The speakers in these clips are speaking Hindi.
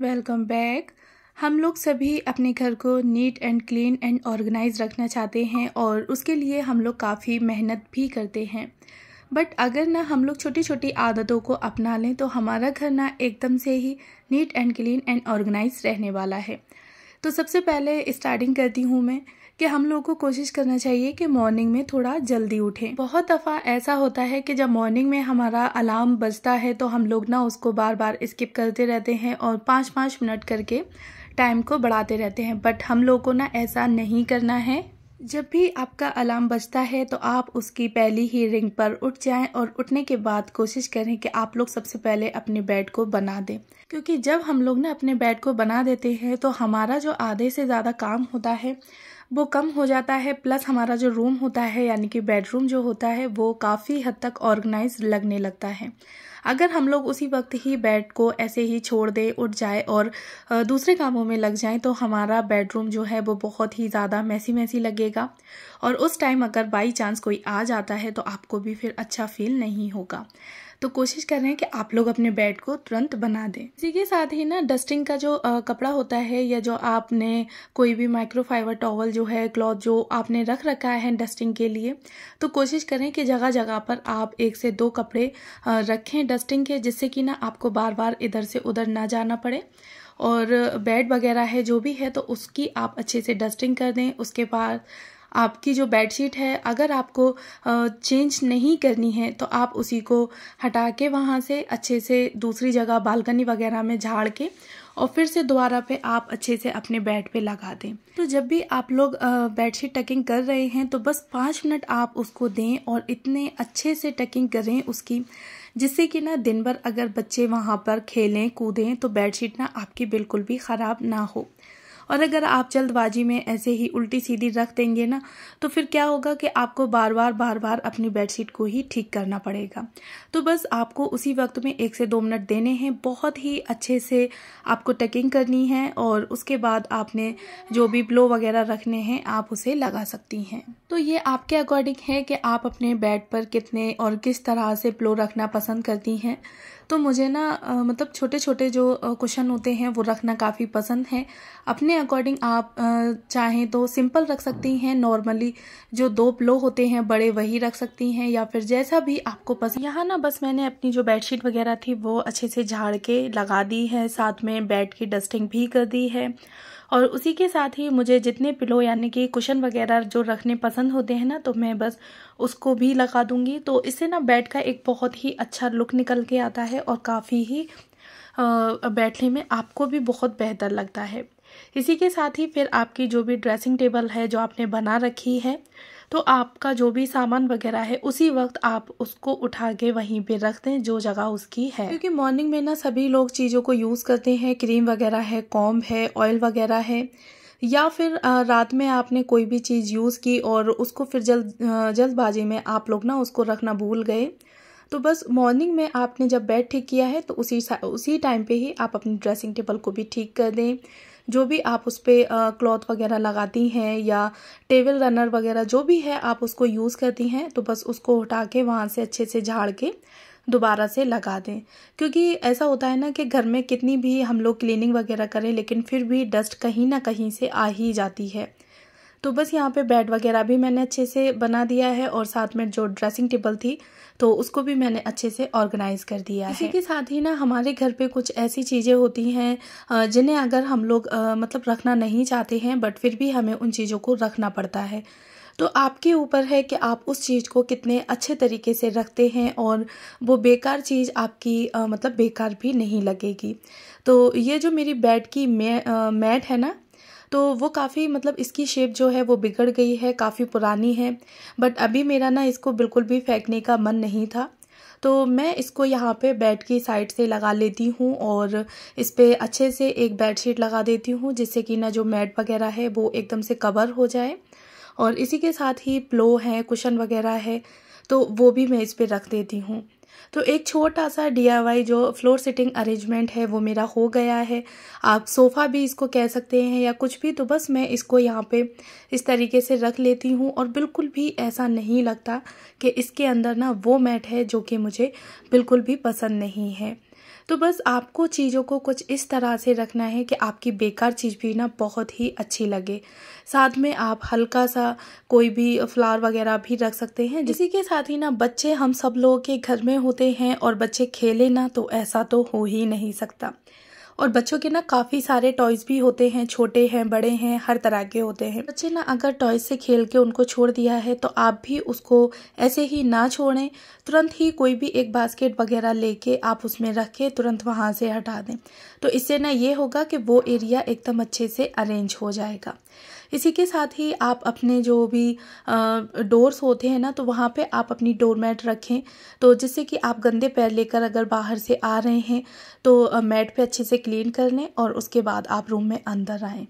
वेलकम बैक हम लोग सभी अपने घर को neat and clean and organise रखना चाहते हैं और उसके लिए हम लोग काफ़ी मेहनत भी करते हैं बट अगर ना हम लोग छोटी छोटी आदतों को अपना लें तो हमारा घर ना एकदम से ही neat and clean and organise रहने वाला है तो सबसे पहले स्टार्टिंग करती हूँ मैं कि हम लोगों को कोशिश करना चाहिए कि मॉर्निंग में थोड़ा जल्दी उठें बहुत दफ़ा ऐसा होता है कि जब मॉर्निंग में हमारा अलार्म बजता है तो हम लोग ना उसको बार बार स्किप करते रहते हैं और पाँच पाँच मिनट करके टाइम को बढ़ाते रहते हैं बट हम लोग को ना ऐसा नहीं करना है जब भी आपका अलार्म बजता है तो आप उसकी पहली ही रिंग पर उठ जाएं और उठने के बाद कोशिश करें कि आप लोग सबसे पहले अपने बेड को बना दें क्योंकि जब हम लोग ना अपने बेड को बना देते हैं तो हमारा जो आधे से ज़्यादा काम होता है वो कम हो जाता है प्लस हमारा जो रूम होता है यानी कि बेडरूम जो होता है वो काफ़ी हद तक ऑर्गेनाइज लगने लगता है अगर हम लोग उसी वक्त ही बेड को ऐसे ही छोड़ दें उठ जाए और दूसरे कामों में लग जाएं तो हमारा बेडरूम जो है वो बहुत ही ज़्यादा मैसी मैसी लगेगा और उस टाइम अगर बाई चांस कोई आ जाता है तो आपको भी फिर अच्छा फील नहीं होगा तो कोशिश कर रहे हैं कि आप लोग अपने बेड को तुरंत बना दें इसी के साथ ही ना डस्टिंग का जो कपड़ा होता है या जो आपने कोई भी माइक्रोफाइबर टॉवल जो है क्लॉथ जो आपने रख रखा है डस्टिंग के लिए तो कोशिश करें कि जगह जगह पर आप एक से दो कपड़े रखें डस्टिंग के जिससे कि ना आपको बार बार इधर से उधर ना जाना पड़े और बेड वगैरह है जो भी है तो उसकी आप अच्छे से डस्टिंग कर दें उसके बाद आपकी जो बेडशीट है अगर आपको चेंज नहीं करनी है तो आप उसी को हटा के वहाँ से अच्छे से दूसरी जगह बालकनी वगैरह में झाड़ के और फिर से दोबारा पे आप अच्छे से अपने बेड पे लगा दें तो जब भी आप लोग बेडशीट टकिंग कर रहे हैं तो बस पाँच मिनट आप उसको दें और इतने अच्छे से टकिंग करें उसकी जिससे कि ना दिन भर अगर बच्चे वहाँ पर खेलें कूदें तो बेडशीट ना आपकी बिल्कुल भी ख़राब ना हो और अगर आप जल्दबाजी में ऐसे ही उल्टी सीधी रख देंगे ना तो फिर क्या होगा कि आपको बार बार बार बार अपनी बेडशीट को ही ठीक करना पड़ेगा तो बस आपको उसी वक्त में एक से दो मिनट देने हैं बहुत ही अच्छे से आपको टकिंग करनी है और उसके बाद आपने जो भी ब्लो वगैरह रखने हैं आप उसे लगा सकती हैं तो ये आपके अकॉर्डिंग है कि आप अपने बेड पर कितने और किस तरह से ब्लो रखना पसंद करती हैं तो मुझे ना मतलब छोटे छोटे जो क्वेश्चन होते हैं वो रखना काफ़ी पसंद है अपने अकॉर्डिंग आप चाहें तो सिंपल रख सकती हैं नॉर्मली जो दो प्लो होते हैं बड़े वही रख सकती हैं या फिर जैसा भी आपको पसंद यहाँ ना बस मैंने अपनी जो बेडशीट वगैरह थी वो अच्छे से झाड़ के लगा दी है साथ में बेड की डस्टिंग भी कर दी है और उसी के साथ ही मुझे जितने पिलो यानी कि कुशन वगैरह जो रखने पसंद होते हैं ना तो मैं बस उसको भी लगा दूंगी तो इससे ना बेड का एक बहुत ही अच्छा लुक निकल के आता है और काफ़ी ही बैठने में आपको भी बहुत बेहतर लगता है इसी के साथ ही फिर आपकी जो भी ड्रेसिंग टेबल है जो आपने बना रखी है तो आपका जो भी सामान वगैरह है उसी वक्त आप उसको उठा के वहीं पे रख दें जो जगह उसकी है क्योंकि मॉर्निंग में ना सभी लोग चीज़ों को यूज़ करते हैं क्रीम वगैरह है कॉम्ब है ऑयल वगैरह है या फिर रात में आपने कोई भी चीज़ यूज़ की और उसको फिर जल्द जल्दबाजी में आप लोग ना उसको रखना भूल गए तो बस मॉर्निंग में आपने जब बेड ठीक किया है तो उसी उसी टाइम पे ही आप अपनी ड्रेसिंग टेबल को भी ठीक कर दें जो भी आप उस पर क्लॉथ वगैरह लगाती हैं या टेबल रनर वगैरह जो भी है आप उसको यूज़ करती हैं तो बस उसको हटा के वहाँ से अच्छे से झाड़ के दोबारा से लगा दें क्योंकि ऐसा होता है ना कि घर में कितनी भी हम लोग क्लीनिंग वगैरह करें लेकिन फिर भी डस्ट कहीं ना कहीं से आ ही जाती है तो बस यहाँ पे बेड वगैरह भी मैंने अच्छे से बना दिया है और साथ में जो ड्रेसिंग टेबल थी तो उसको भी मैंने अच्छे से ऑर्गेनाइज कर दिया इसी के साथ ही ना हमारे घर पे कुछ ऐसी चीज़ें होती हैं जिन्हें अगर हम लोग मतलब रखना नहीं चाहते हैं बट फिर भी हमें उन चीज़ों को रखना पड़ता है तो आपके ऊपर है कि आप उस चीज़ को कितने अच्छे तरीके से रखते हैं और वो बेकार चीज़ आपकी आ, मतलब बेकार भी नहीं लगेगी तो ये जो मेरी बेड की मै, आ, मैट है ना तो वो काफ़ी मतलब इसकी शेप जो है वो बिगड़ गई है काफ़ी पुरानी है बट अभी मेरा ना इसको बिल्कुल भी फेंकने का मन नहीं था तो मैं इसको यहाँ पे बेड की साइड से लगा लेती हूँ और इस पर अच्छे से एक बेड शीट लगा देती हूँ जिससे कि ना जो मैट वगैरह है वो एकदम से कवर हो जाए और इसी के साथ ही प्लो है कुशन वगैरह है तो वो भी मैं इस पर रख देती हूँ तो एक छोटा सा डी जो फ्लोर सिटिंग अरेंजमेंट है वो मेरा हो गया है आप सोफ़ा भी इसको कह सकते हैं या कुछ भी तो बस मैं इसको यहाँ पे इस तरीके से रख लेती हूँ और बिल्कुल भी ऐसा नहीं लगता कि इसके अंदर ना वो मैट है जो कि मुझे बिल्कुल भी पसंद नहीं है तो बस आपको चीज़ों को कुछ इस तरह से रखना है कि आपकी बेकार चीज़ भी ना बहुत ही अच्छी लगे साथ में आप हल्का सा कोई भी फ्लावर वगैरह भी रख सकते हैं जिसी के साथ ही ना बच्चे हम सब लोगों के घर में होते हैं और बच्चे खेले ना तो ऐसा तो हो ही नहीं सकता और बच्चों के ना काफ़ी सारे टॉयज़ भी होते हैं छोटे हैं बड़े हैं हर तरह के होते हैं बच्चे ना अगर टॉयज से खेल के उनको छोड़ दिया है तो आप भी उसको ऐसे ही ना छोड़ें तुरंत ही कोई भी एक बास्केट वगैरह लेके आप उसमें रख के तुरंत वहाँ से हटा दें तो इससे ना ये होगा कि वो एरिया एकदम अच्छे से अरेंज हो जाएगा इसी के साथ ही आप अपने जो भी डोर्स होते हैं ना तो वहाँ पे आप अपनी डोरमेट रखें तो जिससे कि आप गंदे पैर लेकर अगर बाहर से आ रहे हैं तो मैट पे अच्छे से क्लीन कर लें और उसके बाद आप रूम में अंदर आएँ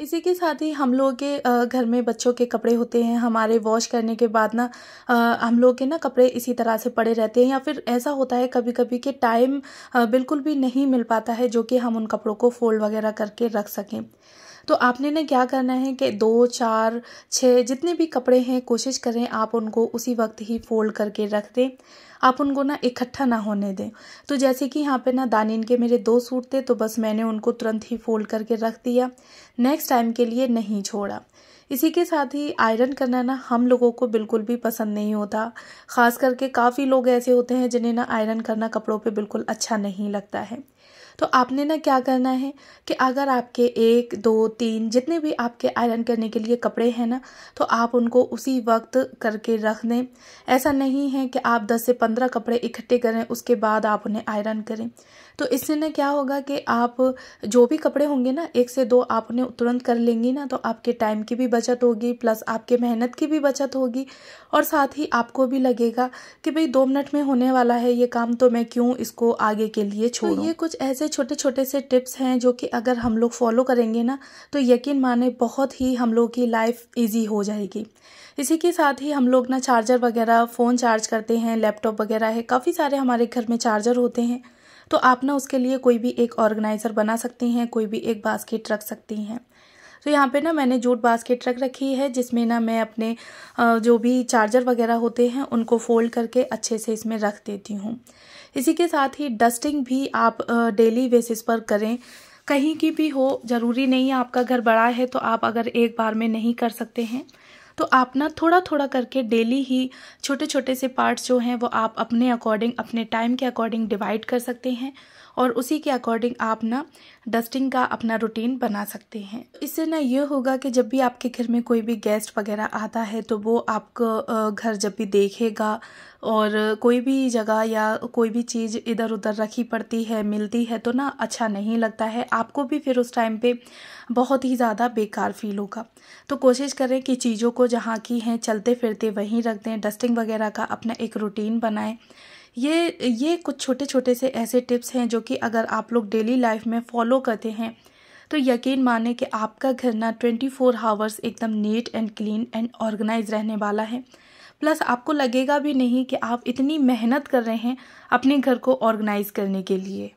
इसी के साथ ही हम लोग के घर में बच्चों के कपड़े होते हैं हमारे वॉश करने के बाद ना हम लोग के ना कपड़े इसी तरह से पड़े रहते हैं या फिर ऐसा होता है कभी कभी कि टाइम बिल्कुल भी नहीं मिल पाता है जो कि हम उन कपड़ों को फोल्ड वगैरह करके रख सकें तो आपने ना क्या करना है कि दो चार छः जितने भी कपड़े हैं कोशिश करें आप उनको उसी वक्त ही फोल्ड करके रख दें आप उनको ना इकट्ठा ना होने दें तो जैसे कि यहाँ पे ना दानिन के मेरे दो सूट थे तो बस मैंने उनको तुरंत ही फोल्ड करके रख दिया नेक्स्ट टाइम के लिए नहीं छोड़ा इसी के साथ ही आयरन करना ना हम लोगों को बिल्कुल भी पसंद नहीं होता ख़ास करके काफ़ी लोग ऐसे होते हैं जिन्हें ना आयरन करना कपड़ों पे बिल्कुल अच्छा नहीं लगता है तो आपने ना क्या करना है कि अगर आपके एक दो तीन जितने भी आपके आयरन करने के लिए कपड़े हैं ना तो आप उनको उसी वक्त करके रख दें ऐसा नहीं है कि आप 10 से 15 कपड़े इकट्ठे करें उसके बाद आप उन्हें आयरन करें तो इससे ना क्या होगा कि आप जो भी कपड़े होंगे ना एक से दो आप उन्हें तुरंत कर लेंगी ना तो आपके टाइम की भी बचत होगी प्लस आपके मेहनत की भी बचत होगी और साथ ही आपको भी लगेगा कि भाई दो मिनट में होने वाला है ये काम तो मैं क्यों इसको आगे के लिए छोड़ूं तो ये कुछ ऐसे ऐसे छोटे छोटे से टिप्स हैं जो कि अगर हम लोग फॉलो करेंगे ना तो यकीन माने बहुत ही हम लोग की लाइफ इजी हो जाएगी इसी के साथ ही हम लोग ना चार्जर वगैरह फ़ोन चार्ज करते हैं लैपटॉप वगैरह है काफ़ी सारे हमारे घर में चार्जर होते हैं तो आप ना उसके लिए कोई भी एक ऑर्गेनाइज़र बना सकती हैं कोई भी एक बास्केट रख सकती हैं तो यहाँ पे ना मैंने जूट बास्केट रख रखी है जिसमें ना मैं अपने जो भी चार्जर वगैरह होते हैं उनको फोल्ड करके अच्छे से इसमें रख देती हूँ इसी के साथ ही डस्टिंग भी आप डेली बेसिस पर करें कहीं की भी हो ज़रूरी नहीं है आपका घर बड़ा है तो आप अगर एक बार में नहीं कर सकते हैं तो आप ना थोड़ा थोड़ा करके डेली ही छोटे छोटे से पार्ट्स जो हैं वो आप अपने अकॉर्डिंग अपने टाइम के अकॉर्डिंग डिवाइड कर सकते हैं और उसी के अकॉर्डिंग आप ना डस्टिंग का अपना रूटीन बना सकते हैं इससे ना ये होगा कि जब भी आपके घर में कोई भी गेस्ट वगैरह आता है तो वो आपका घर जब भी देखेगा और कोई भी जगह या कोई भी चीज़ इधर उधर रखी पड़ती है मिलती है तो ना अच्छा नहीं लगता है आपको भी फिर उस टाइम पे बहुत ही ज़्यादा बेकार फील होगा तो कोशिश करें कि चीज़ों को जहाँ की हैं चलते फिरते वहीं रख दें डस्टिंग वगैरह का अपना एक रूटीन बनाएं ये ये कुछ छोटे छोटे से ऐसे टिप्स हैं जो कि अगर आप लोग डेली लाइफ में फॉलो करते हैं तो यकीन माने कि आपका घर ना ट्वेंटी फोर हावर्स एकदम neat and clean and organise रहने वाला है प्लस आपको लगेगा भी नहीं कि आप इतनी मेहनत कर रहे हैं अपने घर को ऑर्गेनाइज करने के लिए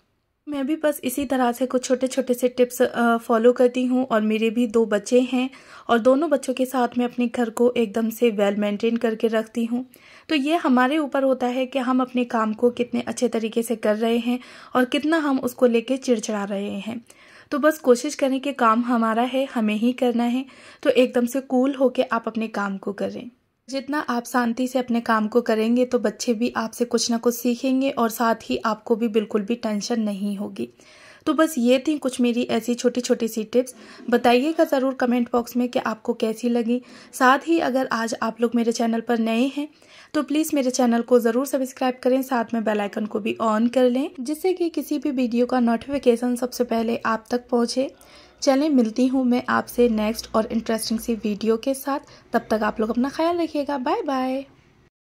मैं भी बस इसी तरह से कुछ छोटे छोटे से टिप्स फॉलो करती हूँ और मेरे भी दो बच्चे हैं और दोनों बच्चों के साथ मैं अपने घर को एकदम से वेल मेंटेन करके रखती हूँ तो ये हमारे ऊपर होता है कि हम अपने काम को कितने अच्छे तरीके से कर रहे हैं और कितना हम उसको लेके चिड़चिड़ा रहे हैं तो बस कोशिश करें कि काम हमारा है हमें ही करना है तो एकदम से कूल होकर आप अपने काम को करें जितना आप शांति से अपने काम को करेंगे तो बच्चे भी आपसे कुछ ना कुछ सीखेंगे और साथ ही आपको भी बिल्कुल भी टेंशन नहीं होगी तो बस ये थी कुछ मेरी ऐसी छोटी छोटी सी टिप्स बताइएगा ज़रूर कमेंट बॉक्स में कि आपको कैसी लगी साथ ही अगर आज आप लोग मेरे चैनल पर नए हैं तो प्लीज़ मेरे चैनल को ज़रूर सब्सक्राइब करें साथ में बेल आइकन को भी ऑन कर लें जिससे कि किसी भी वीडियो का नोटिफिकेशन सबसे पहले आप तक पहुँचे चलें मिलती हूँ मैं आपसे नेक्स्ट और इंटरेस्टिंग सी वीडियो के साथ तब तक आप लोग अपना ख्याल रखिएगा बाय बाय